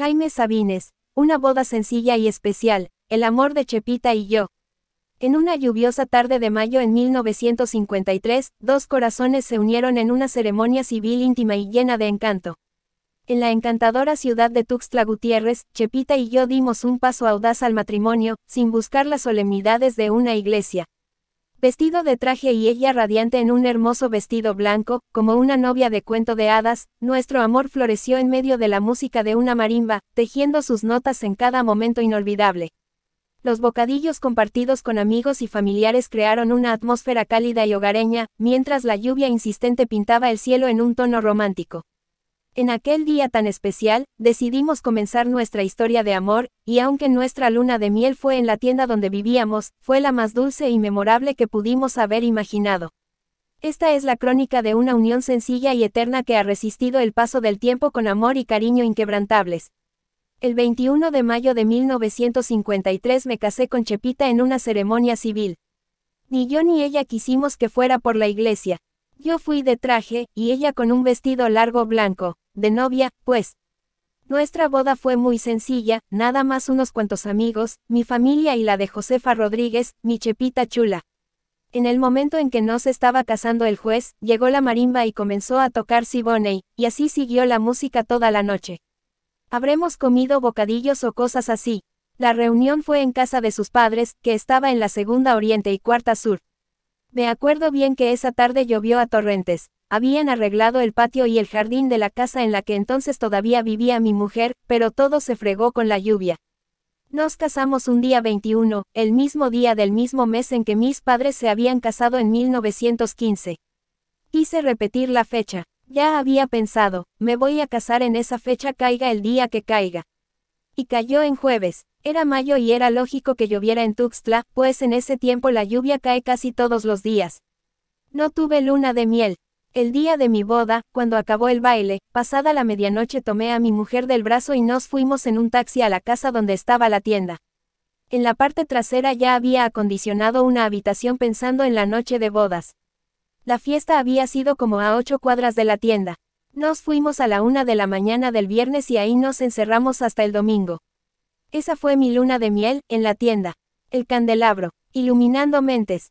Jaime Sabines, una boda sencilla y especial, el amor de Chepita y yo. En una lluviosa tarde de mayo en 1953, dos corazones se unieron en una ceremonia civil íntima y llena de encanto. En la encantadora ciudad de Tuxtla Gutiérrez, Chepita y yo dimos un paso audaz al matrimonio, sin buscar las solemnidades de una iglesia. Vestido de traje y ella radiante en un hermoso vestido blanco, como una novia de cuento de hadas, nuestro amor floreció en medio de la música de una marimba, tejiendo sus notas en cada momento inolvidable. Los bocadillos compartidos con amigos y familiares crearon una atmósfera cálida y hogareña, mientras la lluvia insistente pintaba el cielo en un tono romántico. En aquel día tan especial, decidimos comenzar nuestra historia de amor, y aunque nuestra luna de miel fue en la tienda donde vivíamos, fue la más dulce y memorable que pudimos haber imaginado. Esta es la crónica de una unión sencilla y eterna que ha resistido el paso del tiempo con amor y cariño inquebrantables. El 21 de mayo de 1953 me casé con Chepita en una ceremonia civil. Ni yo ni ella quisimos que fuera por la iglesia. Yo fui de traje, y ella con un vestido largo blanco de novia, pues. Nuestra boda fue muy sencilla, nada más unos cuantos amigos, mi familia y la de Josefa Rodríguez, mi chepita chula. En el momento en que nos estaba casando el juez, llegó la marimba y comenzó a tocar Siboney, y así siguió la música toda la noche. Habremos comido bocadillos o cosas así. La reunión fue en casa de sus padres, que estaba en la segunda oriente y cuarta sur. Me acuerdo bien que esa tarde llovió a torrentes, habían arreglado el patio y el jardín de la casa en la que entonces todavía vivía mi mujer, pero todo se fregó con la lluvia. Nos casamos un día 21, el mismo día del mismo mes en que mis padres se habían casado en 1915. Quise repetir la fecha. Ya había pensado, me voy a casar en esa fecha caiga el día que caiga. Y cayó en jueves. Era mayo y era lógico que lloviera en Tuxtla, pues en ese tiempo la lluvia cae casi todos los días. No tuve luna de miel, el día de mi boda, cuando acabó el baile, pasada la medianoche tomé a mi mujer del brazo y nos fuimos en un taxi a la casa donde estaba la tienda. En la parte trasera ya había acondicionado una habitación pensando en la noche de bodas. La fiesta había sido como a ocho cuadras de la tienda. Nos fuimos a la una de la mañana del viernes y ahí nos encerramos hasta el domingo. Esa fue mi luna de miel, en la tienda. El candelabro, iluminando mentes,